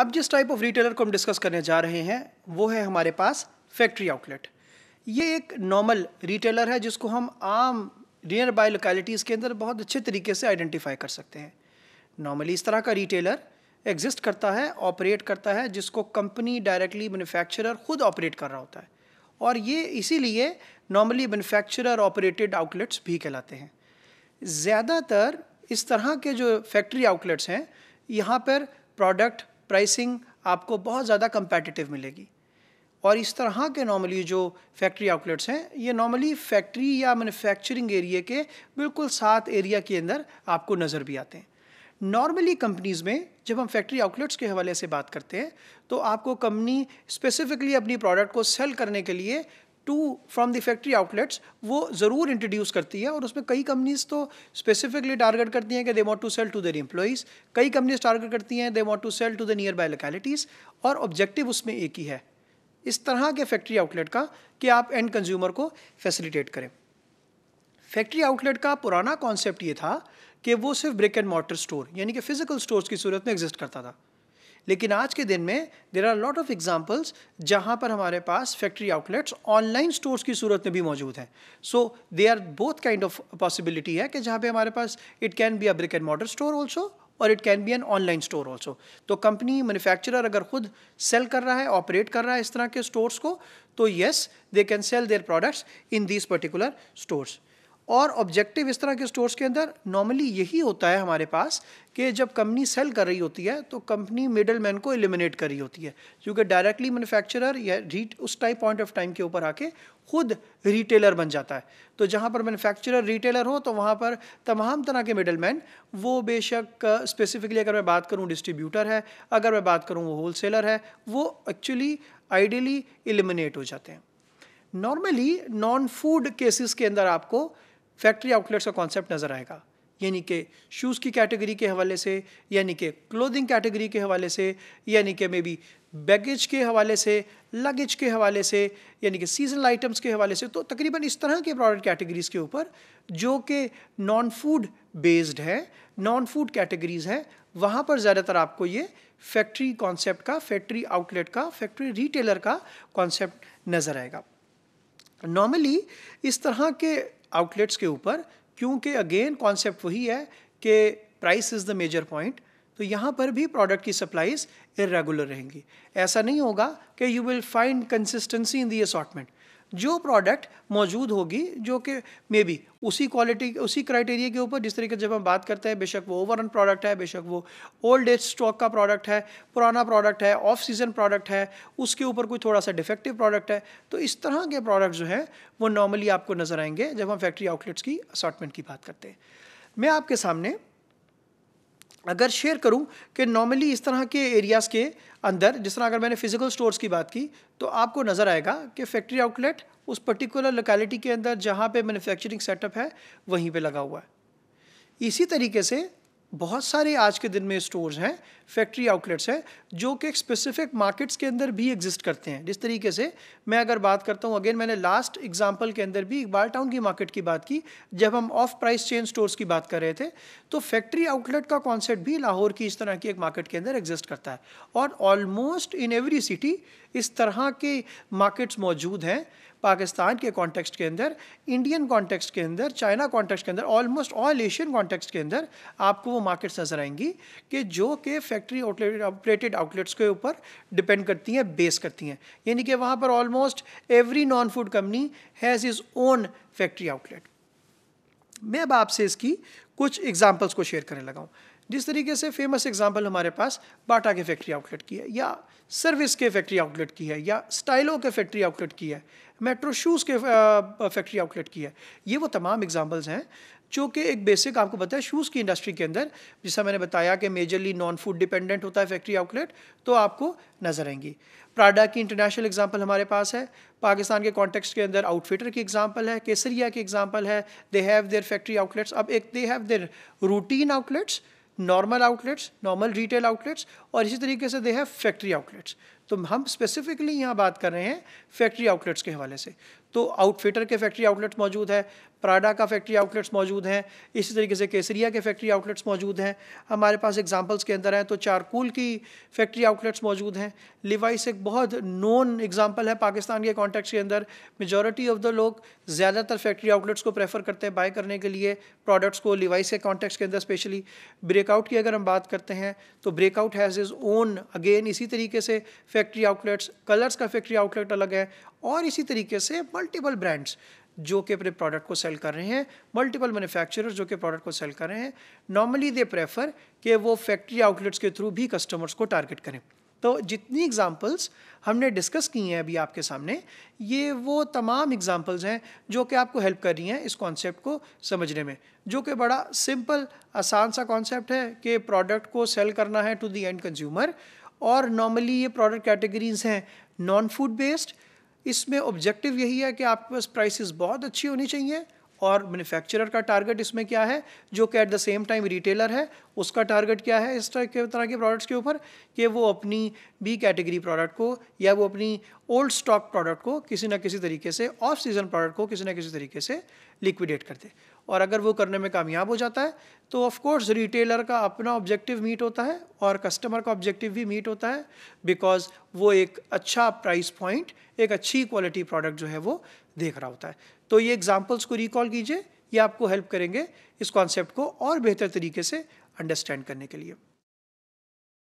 अब जिस type of retailer को हम डिस्कस करने जा रहे हैं वो है हमारे पास फैक्ट्री आउटलेट ये एक नॉर्मल रिटेलर है जिसको हम आम नियर बाय लोकेलिटीज़ के अंदर बहुत अच्छे तरीके से आइडेंटिफाई कर सकते हैं नॉर्मली इस तरह का रिटेलर एग्जिस्ट करता है ऑपरेट करता है जिसको कंपनी डायरेक्टली मैन्युफैक्चरर खुद ऑपरेट कर रहा होता है और ये इसीलिए नॉर्मली मैन्युफैक्चरर ऑपरेटेड आउटलेट्स भी कहलाते हैं ज़्यादातर इस तरह के जो फैक्ट्री आउटलेट्स हैं यहाँ पर प्रोडक्ट प्राइसिंग आपको बहुत ज़्यादा कंपेटिटिव मिलेगी और इस तरह के नॉर्मली जो फैक्ट्री आउटलेट्स हैं ये नॉर्मली फैक्ट्री या मैन्युफैक्चरिंग एरिया के बिल्कुल साथ एरिया के अंदर आपको नज़र भी आते हैं नॉर्मली कंपनीज़ में जब हम फैक्ट्री आउटलेट्स के हवाले से बात करते हैं तो आपको कंपनी स्पेसिफिकली अपनी प्रोडक्ट को सेल करने के लिए to from the factory outlets वो ज़रूर इंट्रोड्यूस करती है और उसमें कई कंपनीज़ तो स्पेसिफिकली टारगेट करती हैं कि they want to sell to their employees कई कंपनीज टारगेट करती हैं they want to sell to the nearby localities और ऑब्जेक्टिव उसमें एक ही है इस तरह के फैक्ट्री आउटलेट का कि आप एंड कंज्यूमर को फैसिलिटेट करें फैक्ट्री आउटलेट का पुराना कॉन्सेप्ट ये था कि वो सिर्फ ब्रिक एंड मॉटर स्टोर यानी कि फिजिकल स्टोर्स की सूरत में एग्जिस्ट करता था लेकिन आज के दिन में there are lot of examples जहाँ पर हमारे पास फैक्ट्री आउटलेट्स ऑनलाइन स्टोर्स की सूरत में भी मौजूद हैं so they are both kind of possibility है कि जहाँ पे हमारे पास it can be a brick and model store also और it can be an online store also तो कंपनी मैन्युफैक्चरर अगर खुद सेल कर रहा है ऑपरेट कर रहा है इस तरह के स्टोर्स को तो yes they can sell their products in these particular stores और ऑब्जेक्टिव इस तरह के स्टोर्स के अंदर नॉर्मली यही होता है हमारे पास कि जब कंपनी सेल कर रही होती है तो कंपनी मिडल मैन को एलिमिनेट कर रही होती है क्योंकि डायरेक्टली मैन्युफैक्चरर या रीट उस टाइम पॉइंट ऑफ टाइम के ऊपर आके खुद रिटेलर बन जाता है तो जहाँ पर मैन्युफैक्चरर रिटेलर हो तो वहाँ पर तमाम तरह के मिडल मैन वो बेशक स्पेसिफिकली अगर मैं बात करूँ डिस्ट्रीब्यूटर है अगर मैं बात करूँ वो होलसेलर है वो एक्चुअली आइडियली एलिमिनेट हो जाते हैं नॉर्मली नॉन फूड केसेस के अंदर आपको फैक्ट्री आउटलेट्स का कॉन्सेप्ट नज़र आएगा यानी कि शूज़ की कैटेगरी के हवाले से यानी कि क्लोथिंग कैटेगरी के हवाले से यानी कि मे बी बैगेज के हवाले से लगेज के हवाले से यानी कि सीजनल आइटम्स के हवाले से तो तकरीबन इस तरह के प्रोडक्ट कैटेगरीज़ के ऊपर जो कि नॉन फूड बेस्ड है नॉन फूड कैटेगरीज़ हैं वहाँ पर ज़्यादातर आपको ये फैक्ट्री कॉन्सेप्ट का फैक्ट्री आउटलेट का फैक्ट्री रिटेलर का कॉन्सेप्ट नज़र आएगा नॉर्मली इस तरह के आउटलेट्स के ऊपर क्योंकि अगेन कॉन्सेप्ट वही है कि price is the major point तो यहाँ पर भी प्रोडक्ट की सप्लाईज इरेगुलर रहेंगी ऐसा नहीं होगा कि you will find consistency in the assortment जो प्रोडक्ट मौजूद होगी जो कि मे बी उसी क्वालिटी उसी क्राइटेरिया के ऊपर जिस तरीके से जब हम बात करते हैं बेशक वो ओवर प्रोडक्ट है बेशक वो ओल्ड एज स्टॉक का प्रोडक्ट है पुराना प्रोडक्ट है ऑफ सीजन प्रोडक्ट है उसके ऊपर कोई थोड़ा सा डिफेक्टिव प्रोडक्ट है तो इस तरह के प्रोडक्ट जो हैं वो नॉर्मली आपको नज़र आएंगे जब हम फैक्ट्री आउटलेट्स की असॉटमेंट की बात करते हैं मैं आपके सामने अगर शेयर करूं कि नॉर्मली इस तरह के एरियाज़ के अंदर जिस तरह अगर मैंने फिजिकल स्टोर्स की बात की तो आपको नज़र आएगा कि फैक्ट्री आउटलेट उस पर्टिकुलर लोकेलिटी के अंदर जहाँ पे मैन्युफैक्चरिंग सेटअप है वहीं पे लगा हुआ है इसी तरीके से बहुत सारे आज के दिन में स्टोर्स हैं फैक्ट्री आउटलेट्स हैं जो कि स्पेसिफिक मार्केट्स के अंदर भी एग्जिस्ट करते हैं जिस तरीके से मैं अगर बात करता हूँ अगेन मैंने लास्ट एग्जांपल के अंदर भी इकबाल टाउन की मार्केट की बात की जब हम ऑफ प्राइस चेन स्टोर्स की बात कर रहे थे तो फैक्ट्री आउटलेट का कॉन्सेप्ट भी लाहौर की इस तरह की एक मार्केट के अंदर एग्जिस्ट करता है और ऑलमोस्ट इन एवरी सिटी इस तरह के मार्केट्स मौजूद हैं पाकिस्तान के कॉन्टेक्स्ट के अंदर इंडियन कॉन्टेक्स्ट के अंदर चाइना कॉन्टेक्स्ट के अंदर ऑलमोस्ट ऑल एशियन कॉन्टेक्स्ट के अंदर आपको वो मार्केट्स नज़र आएंगी कि जो कि फैक्ट्री आउटलेट ऑपरेटेड आउटलेट्स के ऊपर डिपेंड करती हैं बेस करती हैं यानी कि वहाँ पर almost every non food company has is own factory outlet मैं अब आपसे इसकी कुछ एग्जाम्पल्स को शेयर करने लगाऊँ जिस तरीके से फेमस एग्जाम्पल हमारे पास बाटा के फैक्ट्री आउटलेट की है या सर्विस के फैक्ट्री आउटलेट की है या स्टाइलो के फैक्ट्री आउटलेट की है मेट्रो शूज़ के फैक्ट्री आउटलेट की है ये वो तमाम एग्जाम्पल्स हैं जो कि एक बेसिक आपको पता है शूज़ की इंडस्ट्री के अंदर जैसा मैंने बताया कि मेजरली नॉन फूड डिपेंडेंट होता है फैक्ट्री आउटलेट तो आपको नज़र आएंगी प्राडा की इंटरनेशनल एग्जाम्पल हमारे पास है पाकिस्तान के कॉन्टेक्स्ट के अंदर आउटफिटर की एग्जाम्पल है केसरिया की एग्जाम्पल है they have their factory outlets अब एक they have their routine outlets normal outlets normal retail outlets और इसी तरीके से दे है फैक्ट्री आउटलेट्स तो हम स्पेसिफिकली यहाँ बात कर रहे हैं फैक्ट्री आउटलेट्स के हवाले से तो आउटफिटर के फैक्ट्री आउटलेट्स मौजूद है प्राडा का फैक्ट्री आउटलेट्स मौजूद हैं इसी तरीके से केसरिया के फैक्ट्री आउटलेट्स मौजूद हैं हमारे पास एग्जांपल्स के अंदर हैं तो चारकूल की फैक्ट्री आउटलेट्स मौजूद हैं लिवाइस एक बहुत नोन एग्जांपल है पाकिस्तान के कॉन्टेक्ट के अंदर मेजोरिटी ऑफ द लोग ज़्यादातर फैक्ट्री आउटलेट्स को प्रेफर करते हैं बाय करने के लिए प्रोडक्ट्स को लिवाइस के कॉन्टेक्ट के अंदर स्पेशली ब्रेकआउट की अगर हम बात करते हैं तो breakout has is own again इसी तरीके से फैक्ट्री आउटलेट्स कलर्स का फैक्ट्री आउटलेट अलग है और इसी तरीके से मल्टीपल ब्रांड्स जो कि अपने प्रोडक्ट को सेल कर रहे हैं मल्टीपल मैन्युफैक्चरर्स जो कि प्रोडक्ट को सेल कर रहे हैं नॉर्मली दे प्रेफर कि वो फैक्ट्री आउटलेट्स के थ्रू भी कस्टमर्स को टारगेट करें तो जितनी एग्जांपल्स हमने डिस्कस की हैं अभी आपके सामने ये वो तमाम एग्जांपल्स हैं जो कि आपको हेल्प कर रही हैं इस कॉन्सेप्ट को समझने में जो कि बड़ा सिंपल आसान सा कॉन्सेप्ट है कि प्रोडक्ट को सेल करना है टू द एंड कंज्यूमर और नॉर्मली ये प्रोडक्ट कैटेगरीज हैं नॉन फूड बेस्ड इसमें ऑब्जेक्टिव यही है कि आपके पास प्राइसेस बहुत अच्छी होनी चाहिए और मैन्युफैक्चरर का टारगेट इसमें क्या है जो कि at the same time retailer है उसका टारगेट क्या है इस तरह के तरह के प्रोडक्ट्स के ऊपर कि वो अपनी बी कैटेगरी प्रोडक्ट को या वो अपनी ओल्ड स्टॉक प्रोडक्ट को किसी ना किसी तरीके से ऑफ सीजन प्रोडक्ट को किसी ना किसी तरीके से लिक्विडेट कर दे और अगर वो करने में कामयाब हो जाता है तो ऑफकोर्स रिटेलर का अपना ऑब्जेक्टिव मीट होता है और कस्टमर का ऑब्जेक्टिव भी मीट होता है बिकॉज वो एक अच्छा प्राइस पॉइंट एक अच्छी क्वालिटी प्रोडक्ट जो है वो देख रहा होता है तो ये एग्जाम्पल्स को रिकॉल कीजिए ये आपको हेल्प करेंगे इस कॉन्सेप्ट को और बेहतर तरीके से अंडरस्टैंड करने के लिए